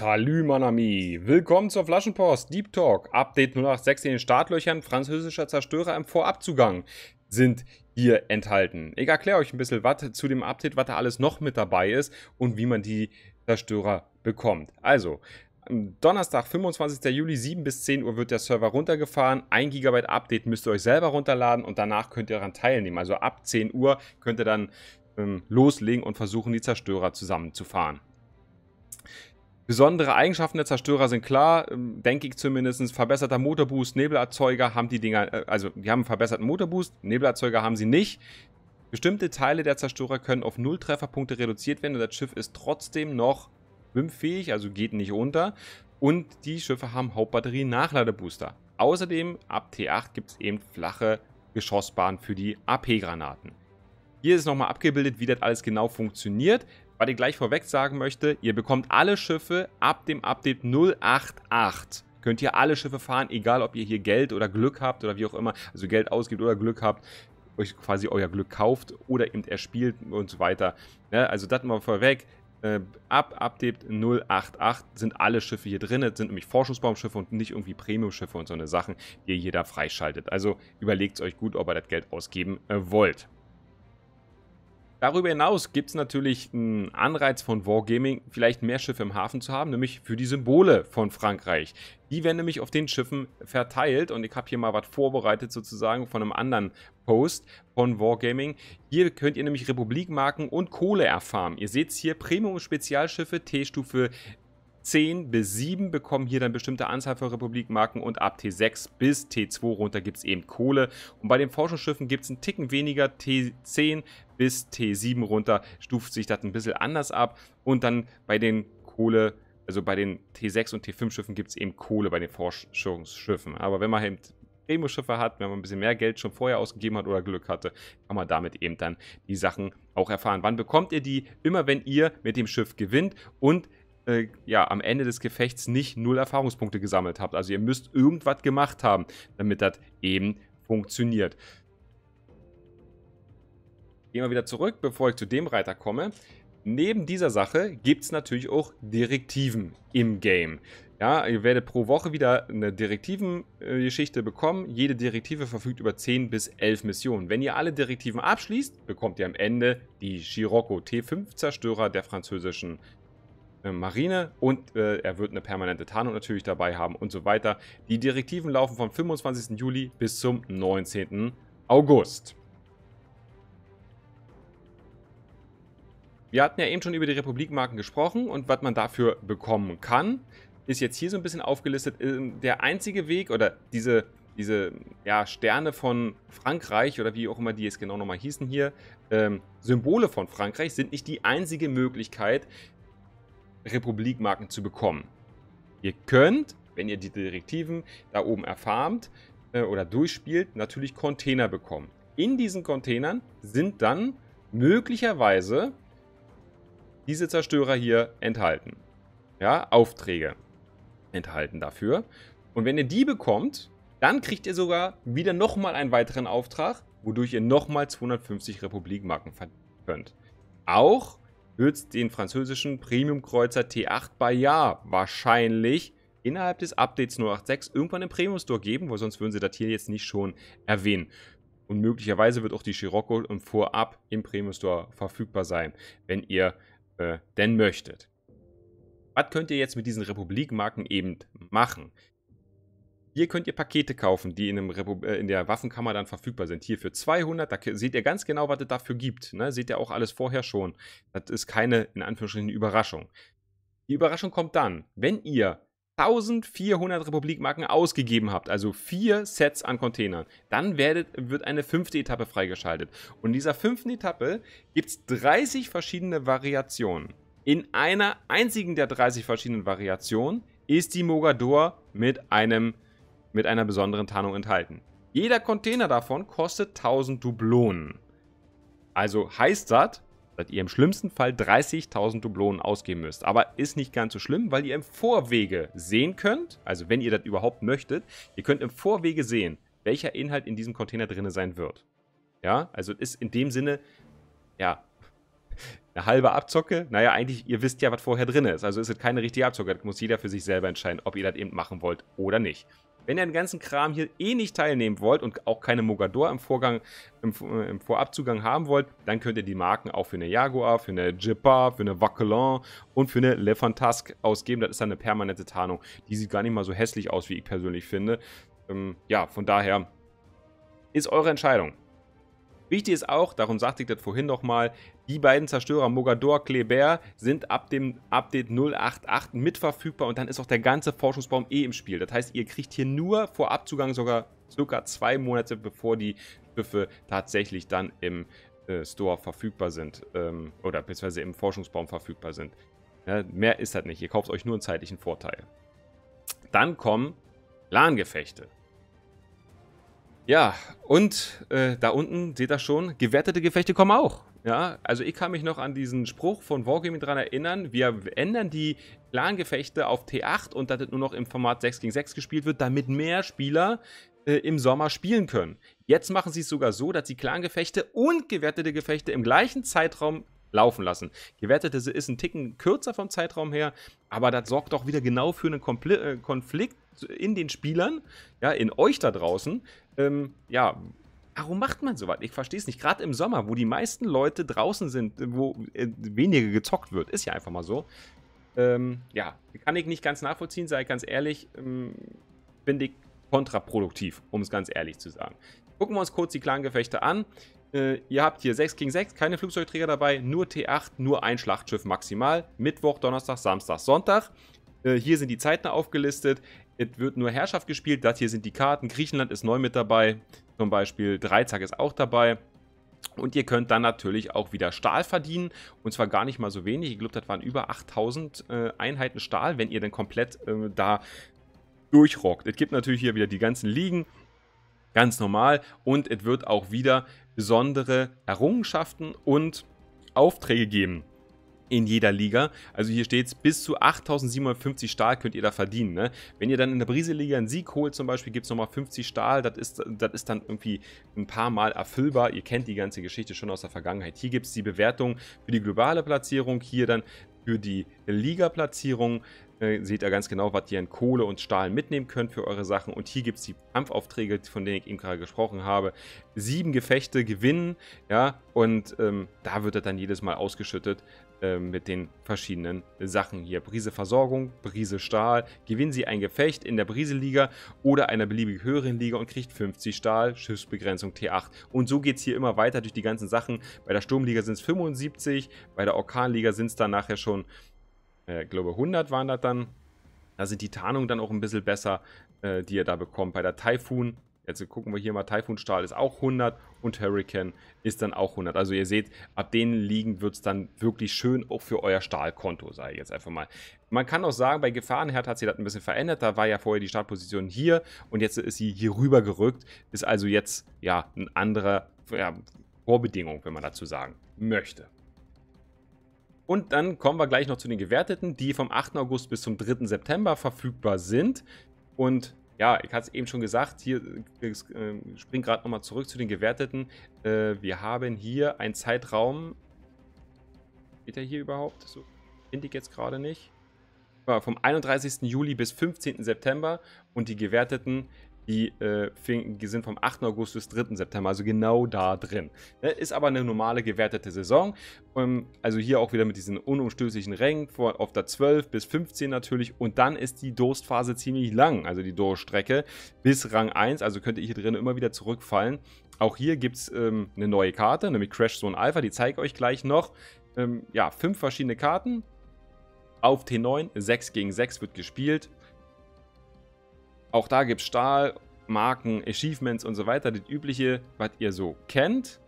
Salut mon ami. Willkommen zur Flaschenpost Deep Talk. Update 086 in den Startlöchern französischer Zerstörer im Vorabzugang sind hier enthalten. Ich erkläre euch ein bisschen was zu dem Update, was da alles noch mit dabei ist und wie man die Zerstörer bekommt. Also, Donnerstag, 25. Juli, 7 bis 10 Uhr wird der Server runtergefahren. 1 GB Update müsst ihr euch selber runterladen und danach könnt ihr daran teilnehmen. Also ab 10 Uhr könnt ihr dann ähm, loslegen und versuchen, die Zerstörer zusammenzufahren. Besondere Eigenschaften der Zerstörer sind klar, ähm, denke ich zumindest. Verbesserter Motorboost, Nebelerzeuger haben die Dinger, äh, also die haben einen verbesserten Motorboost, Nebelerzeuger haben sie nicht. Bestimmte Teile der Zerstörer können auf null Trefferpunkte reduziert werden und das Schiff ist trotzdem noch wimpfähig, also geht nicht unter. Und die Schiffe haben Hauptbatterien Nachladebooster. Außerdem ab T8 gibt es eben flache Geschossbahnen für die AP-Granaten. Hier ist nochmal abgebildet, wie das alles genau funktioniert. Was ich gleich vorweg sagen möchte, ihr bekommt alle Schiffe ab dem Update 088 könnt ihr alle Schiffe fahren, egal ob ihr hier Geld oder Glück habt oder wie auch immer, also Geld ausgibt oder Glück habt, euch quasi euer Glück kauft oder eben erspielt und so weiter. Ja, ne, also das mal vorweg. Äh, ab Update 088 sind alle Schiffe hier drin. Das sind nämlich Forschungsbaumschiffe und nicht irgendwie Premiumschiffe und so eine Sachen, die ihr hier da freischaltet. Also überlegt euch gut, ob ihr das Geld ausgeben äh, wollt. Darüber hinaus gibt es natürlich einen Anreiz von Wargaming, vielleicht mehr Schiffe im Hafen zu haben, nämlich für die Symbole von Frankreich. Die werden nämlich auf den Schiffen verteilt und ich habe hier mal was vorbereitet sozusagen von einem anderen Post von Wargaming. Hier könnt ihr nämlich Republikmarken und Kohle erfahren. Ihr seht es hier, Premium-Spezialschiffe T-Stufe 10 bis 7 bekommen hier dann bestimmte Anzahl von Republikmarken und ab T6 bis T2 runter gibt es eben Kohle. Und bei den Forschungsschiffen gibt es einen Ticken weniger, T10 bis T7 runter stuft sich das ein bisschen anders ab. Und dann bei den Kohle, also bei den T6 und T5 Schiffen gibt es eben Kohle bei den Forschungsschiffen. Aber wenn man eben halt Premium-Schiffe hat, wenn man ein bisschen mehr Geld schon vorher ausgegeben hat oder Glück hatte, kann man damit eben dann die Sachen auch erfahren. Wann bekommt ihr die? Immer wenn ihr mit dem Schiff gewinnt und äh, ja, am Ende des Gefechts nicht null Erfahrungspunkte gesammelt habt. Also ihr müsst irgendwas gemacht haben, damit das eben funktioniert. Gehen wir wieder zurück, bevor ich zu dem Reiter komme. Neben dieser Sache gibt es natürlich auch Direktiven im Game. Ja, ihr werdet pro Woche wieder eine Direktiven-Geschichte bekommen. Jede Direktive verfügt über 10 bis 11 Missionen. Wenn ihr alle Direktiven abschließt, bekommt ihr am Ende die Scirocco T5-Zerstörer der französischen äh, Marine und äh, er wird eine permanente Tarnung natürlich dabei haben und so weiter. Die Direktiven laufen vom 25. Juli bis zum 19. August. Wir hatten ja eben schon über die Republikmarken gesprochen und was man dafür bekommen kann, ist jetzt hier so ein bisschen aufgelistet. Ähm, der einzige Weg oder diese, diese ja, Sterne von Frankreich oder wie auch immer die jetzt genau nochmal hießen hier, ähm, Symbole von Frankreich sind nicht die einzige Möglichkeit, Republikmarken zu bekommen. Ihr könnt, wenn ihr die Direktiven da oben erfarmt äh, oder durchspielt, natürlich Container bekommen. In diesen Containern sind dann möglicherweise diese Zerstörer hier enthalten. Ja, Aufträge enthalten dafür. Und wenn ihr die bekommt, dann kriegt ihr sogar wieder nochmal einen weiteren Auftrag, wodurch ihr nochmal 250 Republikmarken verdienen könnt. Auch wird es den französischen Premium-Kreuzer T8 Bayard wahrscheinlich innerhalb des Updates 086 irgendwann im Premium Store geben, weil sonst würden sie das hier jetzt nicht schon erwähnen. Und möglicherweise wird auch die Scirocco im Vorab im Premium Store verfügbar sein, wenn ihr äh, denn möchtet. Was könnt ihr jetzt mit diesen Republikmarken eben machen? Hier könnt ihr Pakete kaufen, die in, äh, in, der Waffenkammer dann verfügbar sind. Hier für 200, da seht ihr ganz genau, was es dafür gibt. Ne? Seht ihr auch alles vorher schon. Das ist keine, in Anführungsstrichen, Überraschung. Die Überraschung kommt dann, wenn ihr 1400 Republikmarken ausgegeben habt, also vier Sets an Containern, dann werdet, wird eine fünfte Etappe freigeschaltet. Und in dieser fünften Etappe gibt es 30 verschiedene Variationen. In einer einzigen der 30 verschiedenen Variationen ist die Mogador mit einem mit einer besonderen Tarnung enthalten. Jeder Container davon kostet 1000 Dublonen. Also heißt das, dass ihr im schlimmsten Fall 30.000 Dublonen ausgeben müsst. Aber ist nicht ganz so schlimm, weil ihr im Vorwege sehen könnt, also wenn ihr das überhaupt möchtet, ihr könnt im Vorwege sehen, welcher Inhalt in diesem Container drin sein wird. Ja, also ist in dem Sinne, ja, eine halbe Abzocke. Naja, eigentlich, ihr wisst ja, was vorher drin ist. Also ist es keine richtige Abzocke. Das muss jeder für sich selber entscheiden, ob ihr das eben machen wollt oder nicht. Wenn ihr den ganzen Kram hier eh nicht teilnehmen wollt und auch keine Mogador im Vorgang, im, äh, im Vorabzugang haben wollt, dann könnt ihr die Marken auch für eine Jaguar, für eine Jippa, für eine Vacquelin und für eine Le Fantasque ausgeben. Das ist dann eine permanente Tarnung. Die sieht gar nicht mal so hässlich aus, wie ich persönlich finde. Ähm, ja, von daher ist eure Entscheidung. Wichtig ist auch, darum sagte ich das vorhin nochmal, die beiden Zerstörer Mogador, Kleber sind ab dem Update 088 mitverfügbar und dann ist auch der ganze Forschungsbaum eh im Spiel. Das heißt, ihr kriegt hier nur vor Abzugang sogar circa zwei Monate, bevor die Schiffe tatsächlich dann im äh, Store verfügbar sind ähm, oder beziehungsweise im Forschungsbaum verfügbar sind. Ja, mehr ist das nicht. Ihr kauft euch nur einen zeitlichen Vorteil. Dann kommen Lahngefechte. Ja, und äh, da unten, seht ihr schon, gewertete Gefechte kommen auch. Ja, also ich kann mich noch an diesen Spruch von Wargaming dran erinnern. Wir ändern die Clan-Gefechte auf T8 und dass es nur noch im Format 6 gegen 6 gespielt wird, damit mehr Spieler äh, im Sommer spielen können. Jetzt machen sie es sogar so, dass sie Clan-Gefechte und gewertete Gefechte im gleichen Zeitraum laufen lassen. Gewertete ist ein Ticken kürzer vom Zeitraum her, aber das sorgt doch wieder genau für einen Kompl äh, Konflikt in den Spielern, ja, in euch da draußen, ähm, ja, Warum macht man sowas? Ich verstehe es nicht. Gerade im Sommer, wo die meisten Leute draußen sind, wo äh, weniger gezockt wird, ist ja einfach mal so. Ähm, ja, kann ich nicht ganz nachvollziehen, sei ganz ehrlich. Ähm, bin ich kontraproduktiv, um es ganz ehrlich zu sagen. Gucken wir uns kurz die Klangefechte an. Äh, ihr habt hier 6 gegen 6, keine Flugzeugträger dabei, nur T8, nur ein Schlachtschiff maximal. Mittwoch, Donnerstag, Samstag, Sonntag. Äh, hier sind die Zeiten aufgelistet. Es wird nur Herrschaft gespielt. Das hier sind die Karten. Griechenland ist neu mit dabei. Zum Beispiel Dreizack ist auch dabei. Und ihr könnt dann natürlich auch wieder Stahl verdienen. Und zwar gar nicht mal so wenig. Ich glaube, das waren über 8000 äh, Einheiten Stahl, wenn ihr dann komplett äh, da durchrockt. Es gibt natürlich hier wieder die ganzen Ligen. Ganz normal. Und es wird auch wieder besondere Errungenschaften und Aufträge geben in jeder Liga. Also hier steht es, bis zu 8.750 Stahl könnt ihr da verdienen. Ne? Wenn ihr dann in der Brise-Liga einen Sieg holt zum Beispiel, gibt es nochmal 50 Stahl. Das ist, das ist dann irgendwie ein paar Mal erfüllbar. Ihr kennt die ganze Geschichte schon aus der Vergangenheit. Hier gibt es die Bewertung für die globale Platzierung, hier dann für die Liga-Platzierung. Äh, seht ihr ganz genau, was ihr an Kohle und Stahl mitnehmen könnt für eure Sachen. Und hier gibt es die Kampfaufträge, von denen ich eben gerade gesprochen habe. Sieben Gefechte gewinnen, ja, und ähm, da wird das dann jedes Mal ausgeschüttet. Ähm, mit den verschiedenen Sachen hier. Brise Versorgung, Brise Stahl. Gewinnen Sie ein Gefecht in der Brise Liga oder einer beliebig höheren Liga und kriegt 50 Stahl, Schiffsbegrenzung T8. Und so geht es hier immer weiter durch die ganzen Sachen. Bei der Sturmliga sind es 75, bei der Orkanliga sind es dann nachher schon, äh, glaube 100 waren das dann. Da sind die Tarnungen dann auch ein bisschen besser, äh, die ihr da bekommt. Bei der Typhoon Jetzt gucken wir hier mal, Typhoon Stahl ist auch 100 und Hurricane ist dann auch 100. Also ihr seht, ab denen liegen wird es dann wirklich schön auch für euer Stahlkonto, sage ich jetzt einfach mal. Man kann auch sagen, bei Gefahrenherd hat sich das ein bisschen verändert. Da war ja vorher die Startposition hier und jetzt ist sie hier rüber gerückt. Ist also jetzt ja eine andere ja, Vorbedingung, wenn man dazu sagen möchte. Und dann kommen wir gleich noch zu den Gewerteten, die vom 8. August bis zum 3. September verfügbar sind. Und ja, ich hatte es eben schon gesagt, hier äh, äh springen gerade nochmal zurück zu den Gewerteten. Äh, wir haben hier einen Zeitraum. Geht er hier überhaupt? So finde ich jetzt gerade nicht. vom 31. Juli bis 15. September und die Gewerteten die äh, sind vom 8. August bis 3. September, also genau da drin. Äh, ist aber eine normale gewertete Saison. Ähm, also hier auch wieder mit diesen unumstößlichen Rängen auf der 12 bis 15 natürlich. Und dann ist die Durstphase ziemlich lang, also die Durststrecke bis Rang 1. Also könnte ich hier drin immer wieder zurückfallen. Auch hier gibt es ähm, eine neue Karte, nämlich Crash Zone Alpha. Die zeige ich euch gleich noch. Ähm, ja, fünf verschiedene Karten. Auf T9, 6 gegen 6 wird gespielt. Auch da gibt es Stahl, Marken, Achievements und so weiter. Das Übliche, was ihr so kennt.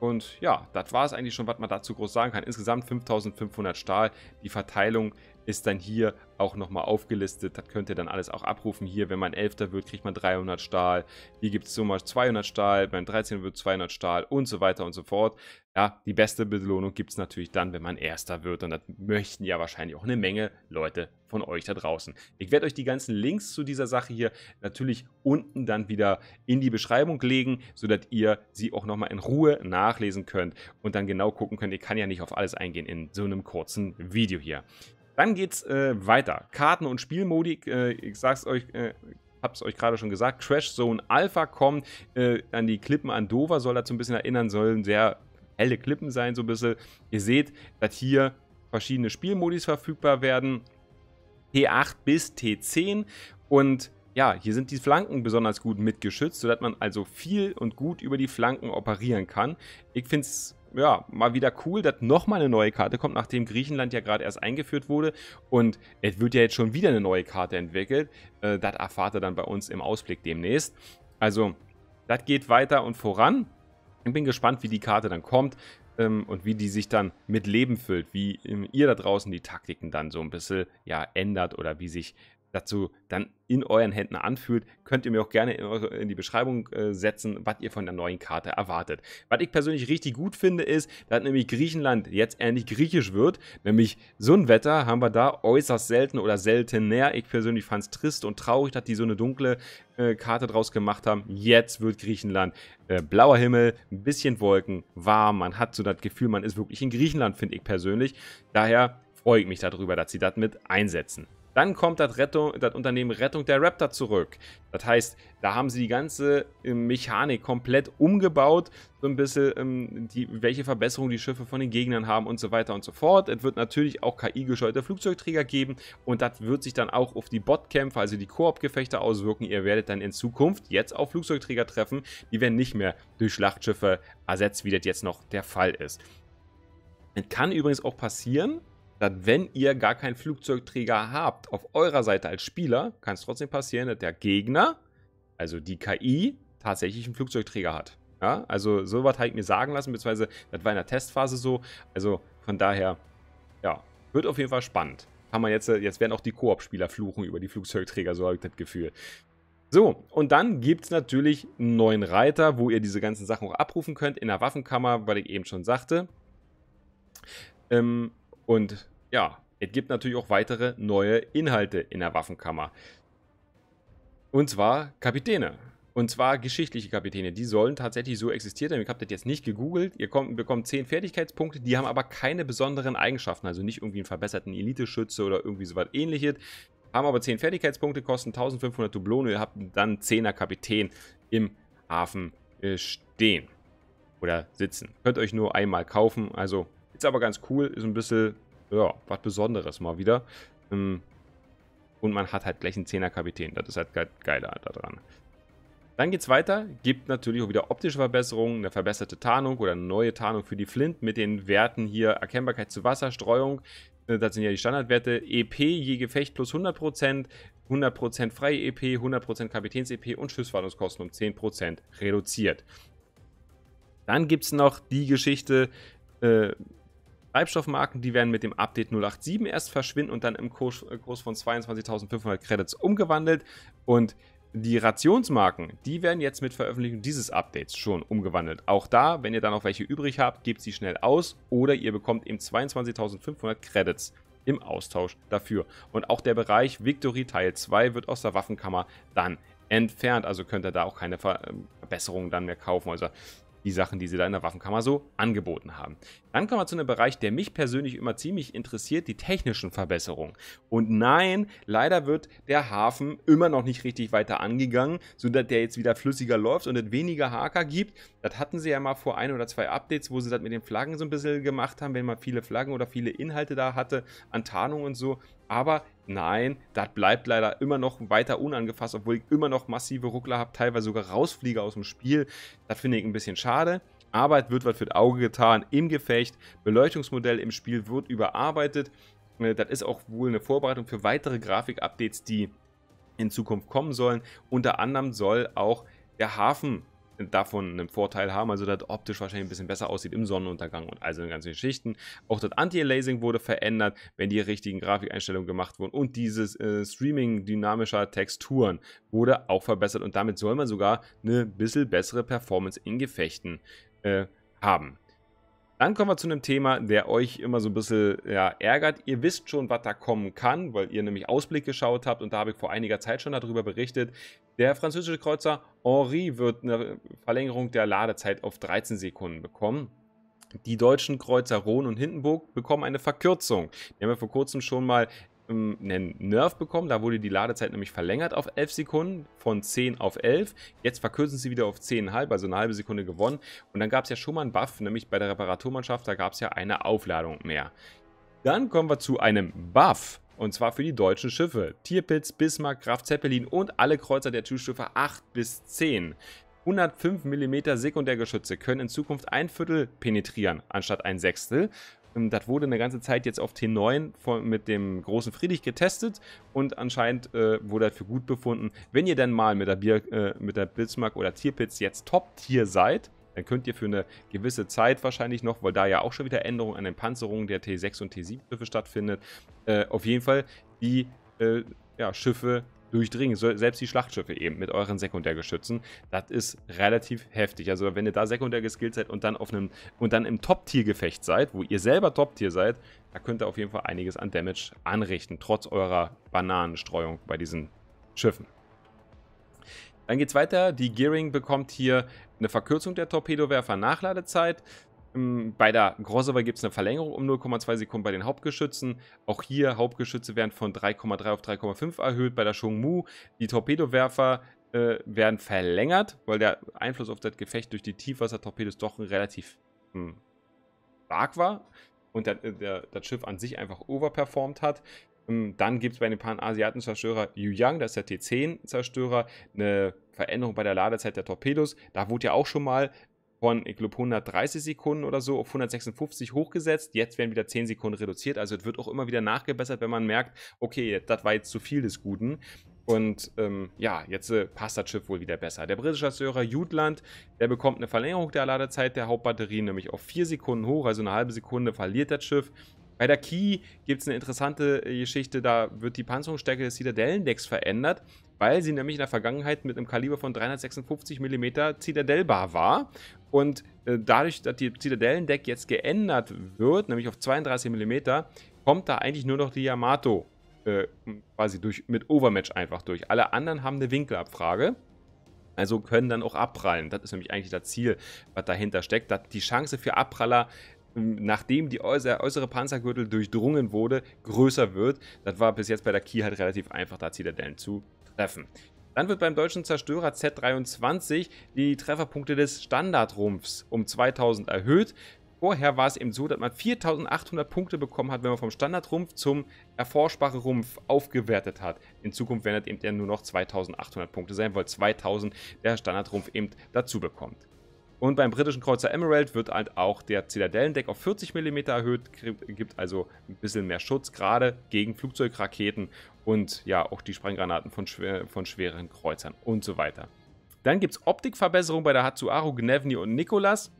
Und ja, das war es eigentlich schon, was man dazu groß sagen kann. Insgesamt 5500 Stahl. Die Verteilung ist dann hier auch nochmal aufgelistet. Das könnt ihr dann alles auch abrufen. Hier, wenn man Elfter wird, kriegt man 300 Stahl. Hier gibt es so mal 200 Stahl, beim 13 wird 200 Stahl und so weiter und so fort. Ja, die beste Belohnung gibt es natürlich dann, wenn man Erster wird. Und das möchten ja wahrscheinlich auch eine Menge Leute von euch da draußen. Ich werde euch die ganzen Links zu dieser Sache hier natürlich unten dann wieder in die Beschreibung legen, sodass ihr sie auch nochmal in Ruhe nachlesen könnt und dann genau gucken könnt. Ich kann ja nicht auf alles eingehen in so einem kurzen Video hier. Dann geht's äh, weiter. Karten und Spielmodi, äh, ich sag's euch, äh, hab's euch gerade schon gesagt, Crash Zone Alpha kommt äh, an die Klippen an Dover, soll dazu ein bisschen erinnern, sollen sehr helle Klippen sein, so ein bisschen. Ihr seht, dass hier verschiedene Spielmodis verfügbar werden. T8 bis T10 und ja, hier sind die Flanken besonders gut mitgeschützt, sodass man also viel und gut über die Flanken operieren kann. Ich finde es ja, mal wieder cool, dass nochmal eine neue Karte kommt, nachdem Griechenland ja gerade erst eingeführt wurde. Und es wird ja jetzt schon wieder eine neue Karte entwickelt. Äh, das erfahrt ihr dann bei uns im Ausblick demnächst. Also, das geht weiter und voran. Ich bin gespannt, wie die Karte dann kommt ähm, und wie die sich dann mit Leben füllt, wie ähm, ihr da draußen die Taktiken dann so ein bisschen ja, ändert oder wie sich dazu dann in euren Händen anfühlt, könnt ihr mir auch gerne in, eure, in die Beschreibung äh, setzen, was ihr von der neuen Karte erwartet. Was ich persönlich richtig gut finde, ist, dass nämlich Griechenland jetzt endlich griechisch wird. Nämlich so ein Wetter haben wir da äußerst selten oder seltener. Ich persönlich fand es trist und traurig, dass die so eine dunkle äh, Karte draus gemacht haben. Jetzt wird Griechenland äh, blauer Himmel, ein bisschen Wolken, warm. Man hat so das Gefühl, man ist wirklich in Griechenland, finde ich persönlich. Daher freue ich mich darüber, dass sie das mit einsetzen. Dann kommt das, Rettung, das, Unternehmen Rettung der Raptor zurück. Das heißt, da haben sie die ganze äh, Mechanik komplett umgebaut, so ein bisschen, ähm, die, welche Verbesserungen die Schiffe von den Gegnern haben und so weiter und so fort. Es wird natürlich auch KI-gesteuerte Flugzeugträger geben und das wird sich dann auch auf die Botkämpfe, also die Koop-Gefechte auswirken. Ihr werdet dann in Zukunft jetzt auf Flugzeugträger treffen. Die werden nicht mehr durch Schlachtschiffe ersetzt, wie das jetzt noch der Fall ist. Es kann übrigens auch passieren, dass wenn ihr gar keinen Flugzeugträger habt, auf eurer Seite als Spieler, kann es trotzdem passieren, dass der Gegner, also die KI, tatsächlich einen Flugzeugträger hat. Ja, also sowas habe ich mir sagen lassen, beziehungsweise das war in der Testphase so. Also von daher, ja, wird auf jeden Fall spannend. Kann man jetzt, äh, jetzt werden auch die Koop-Spieler fluchen über die Flugzeugträger, so habe ich das Gefühl. So, und dann gibt es natürlich einen neuen Reiter, wo ihr diese ganzen Sachen auch abrufen könnt in der Waffenkammer, weil ich eben schon sagte. Ähm, und ja, es gibt natürlich auch weitere neue Inhalte in der Waffenkammer. Und zwar Kapitäne. Und zwar geschichtliche Kapitäne. Die sollen tatsächlich so existiert haben. Ich habe das jetzt nicht gegoogelt. Ihr kommt, bekommt 10 Fertigkeitspunkte. Die haben aber keine besonderen Eigenschaften. Also nicht irgendwie einen verbesserten Elite-Schütze oder irgendwie sowas ähnliches. Haben aber 10 Fertigkeitspunkte, kosten 1500 Dublone. Ihr habt dann 10er Kapitän im Hafen äh, stehen. Oder sitzen. Könnt euch nur einmal kaufen. Also ist aber ganz cool. Ist ein bisschen ja, was Besonderes mal wieder. Ähm, und man hat halt gleich einen 10er Kapitän. Das ist halt geiler da dran. Dann geht's weiter. Gibt natürlich auch wieder optische Verbesserungen, eine verbesserte Tarnung oder eine neue Tarnung für die Flint mit den Werten hier Erkennbarkeit zu Wasser, Streuung. Äh, das sind ja die Standardwerte. EP je Gefecht plus 100%, 100% freie EP, 100% Kapitäns-EP und Schiffswartungskosten um 10% reduziert. Dann gibt es noch die Geschichte, äh, Treibstoffmarken, die werden mit dem Update 087 erst verschwinden und dann im Kurs, äh, Kurs von 22.500 Credits umgewandelt. Und die Rationsmarken, die werden jetzt mit Veröffentlichung dieses Updates schon umgewandelt. Auch da, wenn ihr dann noch welche übrig habt, gebt sie schnell aus oder ihr bekommt eben 22.500 Credits im Austausch dafür. Und auch der Bereich Victory Teil 2 wird aus der Waffenkammer dann entfernt. Also könnt ihr da auch keine ähm, Verbesserungen dann mehr kaufen. Also die Sachen, die sie da in der Waffenkammer so angeboten haben. Dann kommen wir zu einem Bereich, der mich persönlich immer ziemlich interessiert, die technischen Verbesserungen. Und nein, leider wird der Hafen immer noch nicht richtig weiter angegangen, sodass der jetzt wieder flüssiger läuft und es weniger Haker gibt. Das hatten sie ja mal vor ein oder zwei Updates, wo sie das mit den Flaggen so ein bisschen gemacht haben, wenn man viele Flaggen oder viele Inhalte da hatte, an Tarnung und so, aber nein, das bleibt leider immer noch weiter unangefasst, obwohl ich immer noch massive Ruckler habe, teilweise sogar rausfliege aus dem Spiel. Das finde ich ein bisschen schade. Arbeit wird was für das Auge getan im Gefecht. Beleuchtungsmodell im Spiel wird überarbeitet. Äh, das ist auch wohl eine Vorbereitung für weitere Grafik-Updates, die in Zukunft kommen sollen. Unter anderem soll auch der Hafen davon einen Vorteil haben, also dass optisch wahrscheinlich ein bisschen besser aussieht im Sonnenuntergang und all in ganzen Geschichten. Auch das anti lasing wurde verändert, wenn die richtigen Grafikeinstellungen gemacht wurden und dieses äh, Streaming dynamischer Texturen wurde auch verbessert und damit soll man sogar eine bisschen bessere Performance in Gefechten äh, haben. Dann kommen wir zu einem Thema, der euch immer so ein bisschen ja, ärgert. Ihr wisst schon, was da kommen kann, weil ihr nämlich Ausblick geschaut habt und da habe ich vor einiger Zeit schon darüber berichtet. Der französische Kreuzer Henri wird eine Verlängerung der Ladezeit auf 13 Sekunden bekommen. Die deutschen Kreuzer Rhone und Hindenburg bekommen eine Verkürzung. Die haben ja vor kurzem schon mal ähm, einen Nerf bekommen. Da wurde die Ladezeit nämlich verlängert auf 11 Sekunden, von 10 auf 11. Jetzt verkürzen sie wieder auf 10,5, also eine halbe Sekunde gewonnen. Und dann gab es ja schon mal einen Buff, nämlich bei der Reparaturmannschaft, da gab es ja eine Aufladung mehr. Dann kommen wir zu einem Buff. Und zwar für die deutschen Schiffe. Tierpitz, Bismarck, Graf Zeppelin und alle Kreuzer der Typstufe 8 bis 10. 105 mm Sekundärgeschütze können in Zukunft ein Viertel penetrieren, anstatt ein Sechstel. Ähm, das wurde eine ganze Zeit jetzt auf T9 mit dem großen Friedrich getestet und anscheinend äh, wurde das für gut befunden. Wenn ihr dann mal mit der, Bier, äh, mit der Bismarck oder Tierpitz jetzt Top-Tier seid, dann könnt ihr für eine gewisse Zeit wahrscheinlich noch, weil da ja auch schon wieder Änderungen an den Panzerungen der T6 und T7-Schiffe stattfindet, äh, auf jeden Fall die äh, ja, Schiffe durchdringen, selbst die Schlachtschiffe eben mit euren Sekundärgeschützen. Das ist relativ heftig. Also wenn ihr da sekundär geskillt seid und dann auf einem und dann im Top-Tier-Gefecht seid, wo ihr selber Top-Tier seid, da könnt ihr auf jeden Fall einiges an Damage anrichten, trotz eurer Bananenstreuung bei diesen Schiffen. Dann geht es weiter. Die Gearing bekommt hier eine Verkürzung der Torpedowerfer-Nachladezeit. Ähm, bei der Grossover gibt es eine Verlängerung um 0,2 Sekunden bei den Hauptgeschützen. Auch hier Hauptgeschütze werden von 3,3 auf 3,5 erhöht. Bei der Shung-Mu die Torpedowerfer äh, werden verlängert, weil der Einfluss auf das Gefecht durch die Tiefwassertorpedos doch relativ mh, hm, stark war und der, äh, der, das Schiff an sich einfach overperformed hat. Ähm, dann gibt es bei den Pan-Asiaten-Zerstörer Yuyang, das ist der T10-Zerstörer, eine Veränderung bei der Ladezeit der Torpedos. Da wurde ja auch schon mal von, ich glaube, 130 Sekunden oder so auf 156 hochgesetzt. Jetzt werden wieder 10 Sekunden reduziert. Also es wird auch immer wieder nachgebessert, wenn man merkt, okay, das war jetzt zu viel des Guten. Und ähm, ja, jetzt äh, passt das Schiff wohl wieder besser. Der britische Zerstörer Jutland, der bekommt eine Verlängerung der Ladezeit der Hauptbatterie, nämlich auf 4 Sekunden hoch, also eine halbe Sekunde verliert das Schiff. Bei der Key gibt es eine interessante äh, Geschichte, da wird die Panzerungsstärke des Zitadellendecks verändert, weil sie nämlich in der Vergangenheit mit einem Kaliber von 356 mm zitadellbar war. Und äh, dadurch, dass die Zitadellendeck jetzt geändert wird, nämlich auf 32 mm, kommt da eigentlich nur noch die Yamato äh, quasi durch, mit Overmatch einfach durch. Alle anderen haben eine Winkelabfrage. Also können dann auch abprallen. Das ist nämlich eigentlich das Ziel, was dahinter steckt. Dass die Chance für Abpraller nachdem die äußere, äußere, Panzergürtel durchdrungen wurde, größer wird. Das war bis jetzt bei der Key halt relativ einfach, da Zitadellen zu treffen. Dann wird beim deutschen Zerstörer Z23 die Trefferpunkte des Standardrumpfs um 2000 erhöht. Vorher war es eben so, dass man 4800 Punkte bekommen hat, wenn man vom Standardrumpf zum erforschbaren Rumpf aufgewertet hat. In Zukunft werden das eben nur noch 2800 Punkte sein, weil 2000 der Standardrumpf eben dazu bekommt. Und beim britischen Kreuzer Emerald wird halt auch der Zitadellendeck auf 40 mm erhöht, gibt also ein bisschen mehr Schutz, gerade gegen Flugzeugraketen und ja auch die Sprenggranaten von, schwer, von schweren Kreuzern und so weiter. Dann gibt es Optikverbesserungen bei der Hatsuaru, Gnevni und Nikolas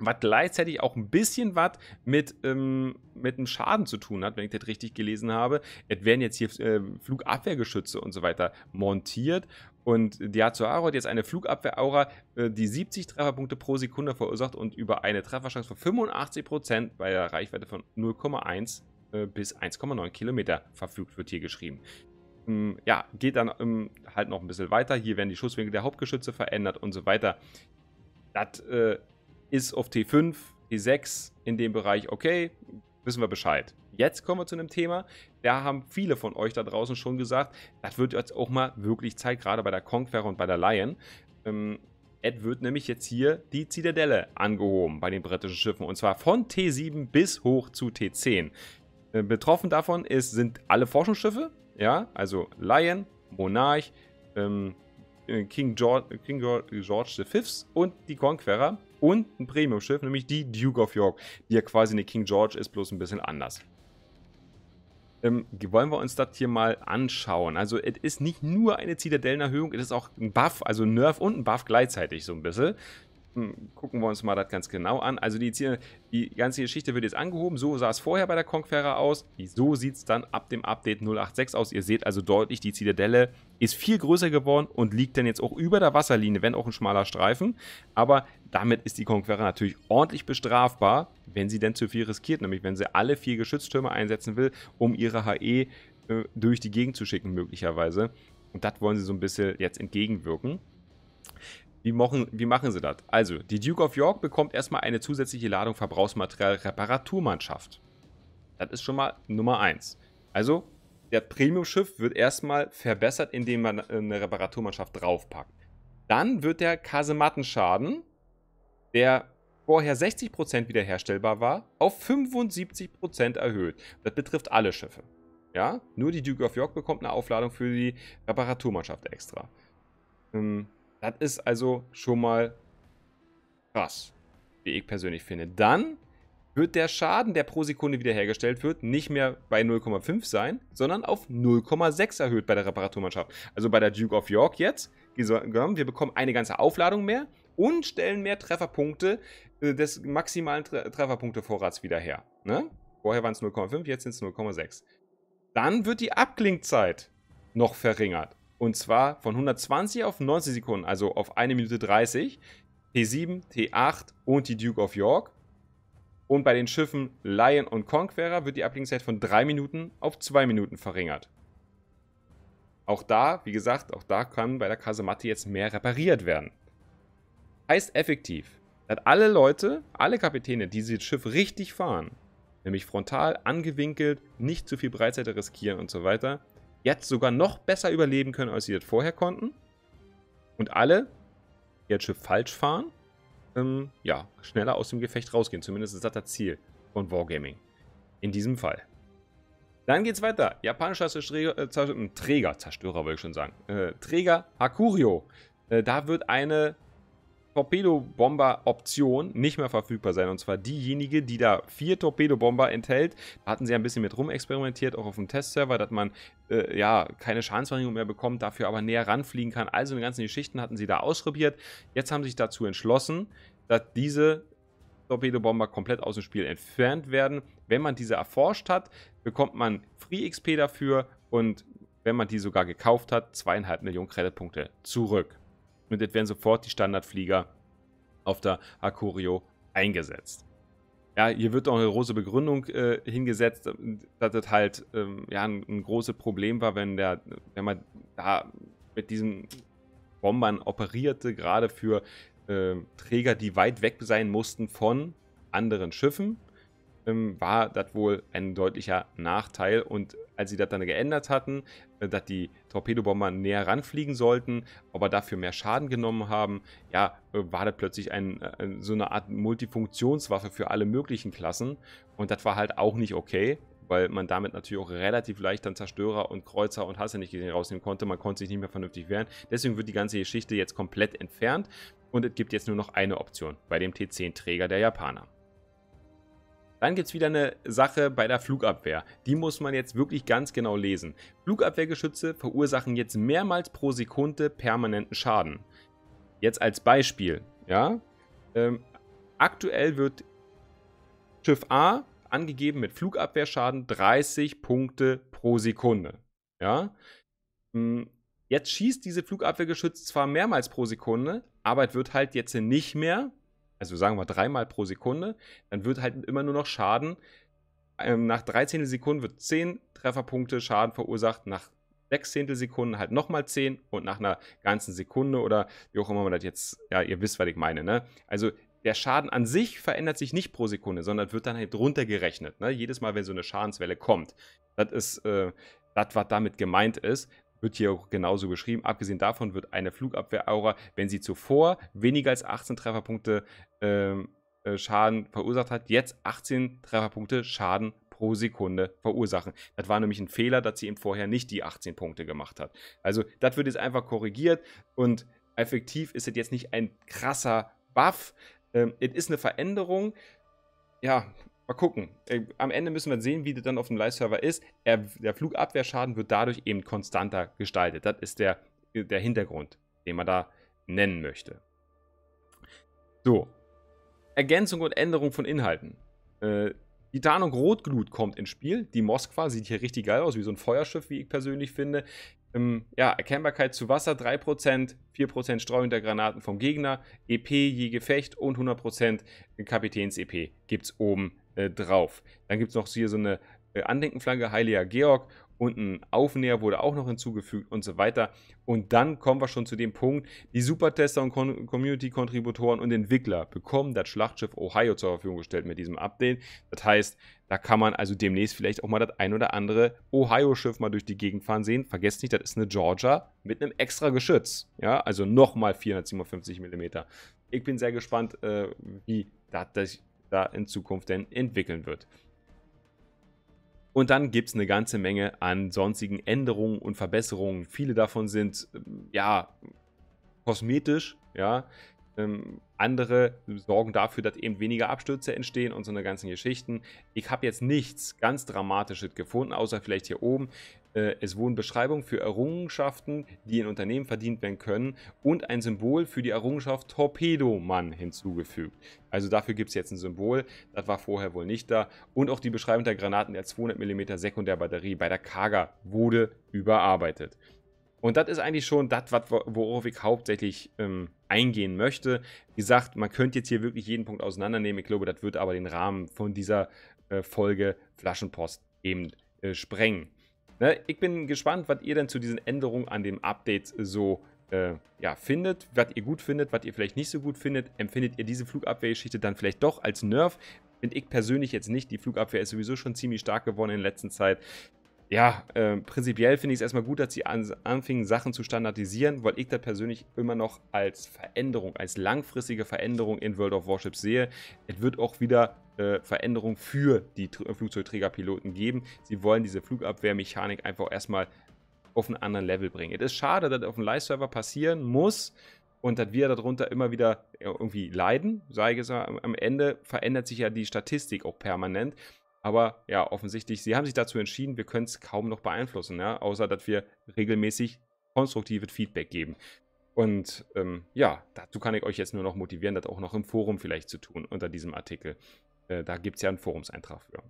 was gleichzeitig auch ein bisschen was mit, ähm, mit einem Schaden zu tun hat, wenn ich das richtig gelesen habe. Es werden jetzt hier äh, Flugabwehrgeschütze und so weiter montiert und Diazoaro hat jetzt eine Flugabwehr-Aura, äh, die 70 Trefferpunkte pro Sekunde verursacht und über eine Trefferchance von 85% bei der Reichweite von 0,1 äh, bis 1,9 Kilometer verfügt, wird hier geschrieben. Ähm, ja, geht dann ähm, halt noch ein bisschen weiter. Hier werden die Schusswinkel der Hauptgeschütze verändert und so weiter. Das äh, ist auf T5, T6 in dem Bereich okay, wissen wir Bescheid. Jetzt kommen wir zu einem Thema, da haben viele von euch da draußen schon gesagt, das wird jetzt auch mal wirklich Zeit, gerade bei der Conqueror und bei der Lion. Ähm, Ed wird nämlich jetzt hier die Zitadelle angehoben bei den britischen Schiffen und zwar von T7 bis hoch zu T10. Äh, betroffen davon ist, sind alle Forschungsschiffe, ja, also Lion, Monarch, ähm, äh, King George, King George V und die Conqueror und ein Premium-Schiff, nämlich die Duke of York, die ja quasi eine King George ist, bloß ein bisschen anders. Ähm, wollen wir uns das hier mal anschauen. Also es ist nicht nur eine Zitadellenerhöhung, es ist auch ein Buff, also ein Nerf und ein Buff gleichzeitig so ein bisschen. Hm, gucken wir uns mal das ganz genau an. Also die, die ganze Geschichte wird jetzt angehoben. So sah es vorher bei der Conqueror aus. So sieht es dann ab dem Update 086 aus. Ihr seht also deutlich, die Zitadelle ist viel größer geworden und liegt dann jetzt auch über der Wasserlinie, wenn auch ein schmaler Streifen. Aber damit ist die Conqueror natürlich ordentlich bestrafbar, wenn sie denn zu viel riskiert. Nämlich wenn sie alle vier Geschütztürme einsetzen will, um ihre HE äh, durch die Gegend zu schicken möglicherweise. Und das wollen sie so ein bisschen jetzt entgegenwirken. Wie machen, wie machen sie das? Also, die Duke of York bekommt erstmal eine zusätzliche Ladung Verbrauchsmaterial Reparaturmannschaft. Das ist schon mal Nummer 1. Also, der Premium-Schiff wird erstmal verbessert, indem man äh, eine Reparaturmannschaft draufpackt. Dann wird der Kasemattenschaden, der vorher 60% wiederherstellbar war, auf 75% erhöht. Das betrifft alle Schiffe. Ja? Nur die Duke of York bekommt eine Aufladung für die Reparaturmannschaft extra. Ähm, das ist also schon mal krass, wie ich persönlich finde. Dann wird der Schaden, der pro Sekunde wiederhergestellt wird, nicht mehr bei 0,5 sein, sondern auf 0,6 erhöht bei der Reparaturmannschaft. Also bei der Duke of York jetzt. Wir bekommen eine ganze Aufladung mehr und stellen mehr Trefferpunkte äh, des maximalen Trefferpunktevorrats wieder her. Ne? Vorher waren es 0,5, jetzt sind es 0,6. Dann wird die Abklingzeit noch verringert. Und zwar von 120 auf 90 Sekunden, also auf 1 Minute 30. T7, T8 und die Duke of York. Und bei den Schiffen Lion und Conqueror wird die Abklingzeit von 3 Minuten auf 2 Minuten verringert. Auch da, wie gesagt, auch da kann bei der Kasematte jetzt mehr repariert werden. Heißt effektiv, dass alle Leute, alle Kapitäne, die dieses Schiff richtig fahren, nämlich frontal, angewinkelt, nicht zu viel Breitseite riskieren und so weiter, jetzt sogar noch besser überleben können, als sie das vorher konnten. Und alle, die jetzt Schiff falsch fahren, ähm, ja, schneller aus dem Gefecht rausgehen. Zumindest ist das das Ziel von Wargaming. In diesem Fall. Dann geht's weiter. Japanischer äh, Zerstörer, äh, Träger, Zerstörer wollte ich schon sagen. Äh, Träger Hakurio. Äh, da wird eine Torpedobomber-Option nicht mehr verfügbar sein. Und zwar diejenige, die da vier Torpedobomber enthält. Da hatten sie ein bisschen mit rumexperimentiert, auch auf dem Testserver, dass man äh, ja keine Schadensverringerung mehr bekommt, dafür aber näher ranfliegen kann. Also die ganzen Geschichten hatten sie da ausprobiert. Jetzt haben sie sich dazu entschlossen, dass diese Torpedobomber komplett aus dem Spiel entfernt werden. Wenn man diese erforscht hat, bekommt man Free XP dafür und wenn man die sogar gekauft hat, zweieinhalb Millionen Creditpunkte zurück. Und jetzt werden sofort die Standardflieger auf der Hakurio eingesetzt. Ja, hier wird auch eine große Begründung äh, hingesetzt, dass das halt ähm, ja, ein, ein, großes Problem war, wenn, der, wenn man da mit diesen Bombern operierte, gerade für äh, Träger, die weit weg sein mussten von anderen Schiffen ähm, war das wohl ein deutlicher Nachteil. Und als sie das dann geändert hatten, äh, dass die Torpedobomber näher ranfliegen sollten, aber dafür mehr Schaden genommen haben, ja, äh, war das plötzlich ein, äh, so eine Art Multifunktionswaffe für alle möglichen Klassen. Und das war halt auch nicht okay weil man damit natürlich auch relativ leicht dann Zerstörer und Kreuzer und Hasse nicht gesehen rausnehmen konnte. Man konnte sich nicht mehr vernünftig wehren. Deswegen wird die ganze Geschichte jetzt komplett entfernt und es gibt jetzt nur noch eine Option bei dem T10-Träger der Japaner. Dann gibt es wieder eine Sache bei der Flugabwehr. Die muss man jetzt wirklich ganz genau lesen. Flugabwehrgeschütze verursachen jetzt mehrmals pro Sekunde permanenten Schaden. Jetzt als Beispiel, ja. Ähm, aktuell wird Schiff A angegeben mit Flugabwehrschaden 30 Punkte pro Sekunde. Ja. Hm, jetzt schießt diese Flugabwehrgeschütze zwar mehrmals pro Sekunde, aber es wird halt jetzt nicht mehr also sagen wir dreimal pro Sekunde, dann wird halt immer nur noch Schaden. Ähm, nach 13 Sekunden wird 10 Trefferpunkte Schaden verursacht, nach 6 Sekunden halt nochmal 10 und nach einer ganzen Sekunde oder wie auch immer man das jetzt, ja, ihr wisst, was ich meine, ne? Also der Schaden an sich verändert sich nicht pro Sekunde, sondern wird dann halt runtergerechnet. Ne? Jedes Mal, wenn so eine Schadenswelle kommt. Das ist äh, das, was damit gemeint ist. Wird hier auch genauso geschrieben. Abgesehen davon wird eine Flugabwehr-Aura, wenn sie zuvor weniger als 18 Trefferpunkte ähm, äh, Schaden verursacht hat, jetzt 18 Trefferpunkte Schaden pro Sekunde verursachen. Das war nämlich ein Fehler, dass sie eben vorher nicht die 18 Punkte gemacht hat. Also das wird jetzt einfach korrigiert und effektiv ist es jetzt nicht ein krasser Buff. Ähm, es ähm, ist eine Veränderung. Ja, Mal gucken. Äh, am Ende müssen wir sehen, wie das dann auf dem Live-Server ist. Er, der Flugabwehrschaden wird dadurch eben konstanter gestaltet. Das ist der, der Hintergrund, den man da nennen möchte. So. Ergänzung und Änderung von Inhalten. Äh, Titan und Rotglut kommt ins Spiel. Die Moskwa sieht hier richtig geil aus, wie so ein Feuerschiff, wie ich persönlich finde. Ähm, ja, Erkennbarkeit zu Wasser 3%, 4% Streuung der Granaten vom Gegner, EP je Gefecht und 100% Kapitäns-EP gibt es oben äh, drauf. Dann gibt es noch hier so eine äh, Andenkenflanke, Heiliger Georg und ein Aufnäher wurde auch noch hinzugefügt und so weiter. Und dann kommen wir schon zu dem Punkt, die Supertester und Community-Kontributoren und Entwickler bekommen das Schlachtschiff Ohio zur Verfügung gestellt mit diesem Update. Das heißt, da kann man also demnächst vielleicht auch mal das ein oder andere Ohio-Schiff mal durch die Gegend fahren sehen. Vergesst nicht, das ist eine Georgia mit einem extra Geschütz. Ja, also nochmal 457 mm. Ich bin sehr gespannt, äh, wie das da in Zukunft denn entwickeln wird. Und dann gibt es eine ganze Menge an sonstigen Änderungen und Verbesserungen. Viele davon sind, ähm, ja, kosmetisch, ja. Ähm, andere sorgen dafür, dass eben weniger Abstürze entstehen und so eine ganzen Geschichten. Ich habe jetzt nichts ganz Dramatisches gefunden, außer vielleicht hier oben äh, es wurden Beschreibungen für Errungenschaften, die in Unternehmen verdient werden können, und ein Symbol für die Errungenschaft Torpedomann hinzugefügt. Also dafür gibt es jetzt ein Symbol, das war vorher wohl nicht da. Und auch die Beschreibung der Granaten der 200 mm Sekundärbatterie bei der Kaga wurde überarbeitet. Und das ist eigentlich schon das, worauf ich hauptsächlich ähm, eingehen möchte. Wie gesagt, man könnte jetzt hier wirklich jeden Punkt auseinandernehmen. Ich glaube, das wird aber den Rahmen von dieser äh, Folge Flaschenpost eben äh, sprengen. Ne, ich bin gespannt, was ihr denn zu diesen Änderungen an dem Update so äh, ja, findet, was ihr gut findet, was ihr vielleicht nicht so gut findet. Empfindet ihr diese Flugabwehrgeschichte dann vielleicht doch als Nerf? Finde ich persönlich jetzt nicht. Die Flugabwehr ist sowieso schon ziemlich stark geworden in letzter Zeit ja, äh, prinzipiell finde ich es erstmal gut, dass sie an, anfingen, Sachen zu standardisieren, weil ich das persönlich immer noch als Veränderung, als langfristige Veränderung in World of Warships sehe. Es wird auch wieder äh, Veränderung für die Tr Flugzeugträgerpiloten geben. Sie wollen diese Flugabwehrmechanik einfach erstmal auf einen anderen Level bringen. Es ist schade, dass das auf dem Live-Server passieren muss, und dass wir darunter immer wieder äh, irgendwie leiden, sage ich es mal, am Ende verändert sich ja die Statistik auch permanent. Aber ja, offensichtlich, sie haben sich dazu entschieden, wir können es kaum noch beeinflussen, ja? außer dass wir regelmäßig konstruktives Feedback geben. Und ähm, ja, dazu kann ich euch jetzt nur noch motivieren, das auch noch im Forum vielleicht zu tun, unter diesem Artikel. Äh, da gibt es ja einen Forumseintrag für.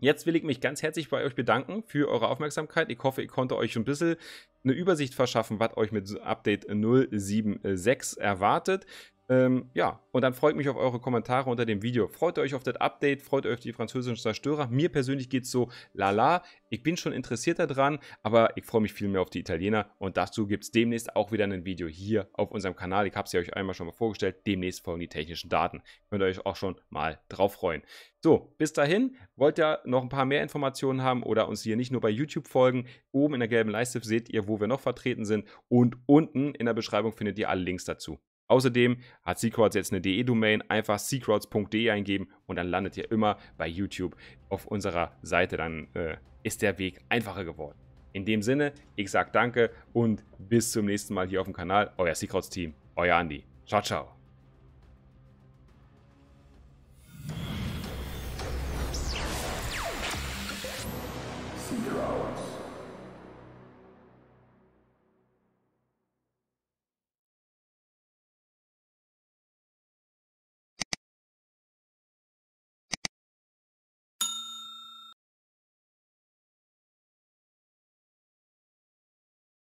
Jetzt will ich mich ganz herzlich bei euch bedanken für eure Aufmerksamkeit. Ich hoffe, ich konnte euch ein bisschen eine Übersicht verschaffen, was euch mit Update 076 erwartet. Ähm, ja, und dann freut mich auf eure Kommentare unter dem Video. Freut euch auf das Update, freut euch auf die französischen Zerstörer. Mir persönlich geht es so lala. Ich bin schon interessiert daran, aber ich freue mich viel mehr auf die Italiener. Und dazu gibt es demnächst auch wieder ein Video hier auf unserem Kanal. Ich habe es ja euch einmal schon mal vorgestellt. Demnächst folgen die technischen Daten. Könnt ihr euch auch schon mal drauf freuen. So, bis dahin. Wollt ihr noch ein paar mehr Informationen haben oder uns hier nicht nur bei YouTube folgen? Oben in der gelben Leiste seht ihr, wo wir noch vertreten sind. Und unten in der Beschreibung findet ihr alle Links dazu. Außerdem hat Secrets jetzt eine DE-Domain, einfach secrets.de eingeben und dann landet ihr immer bei YouTube auf unserer Seite. Dann äh, ist der Weg einfacher geworden. In dem Sinne, ich sage danke und bis zum nächsten Mal hier auf dem Kanal. Euer Secrets-Team, euer Andi. Ciao, ciao.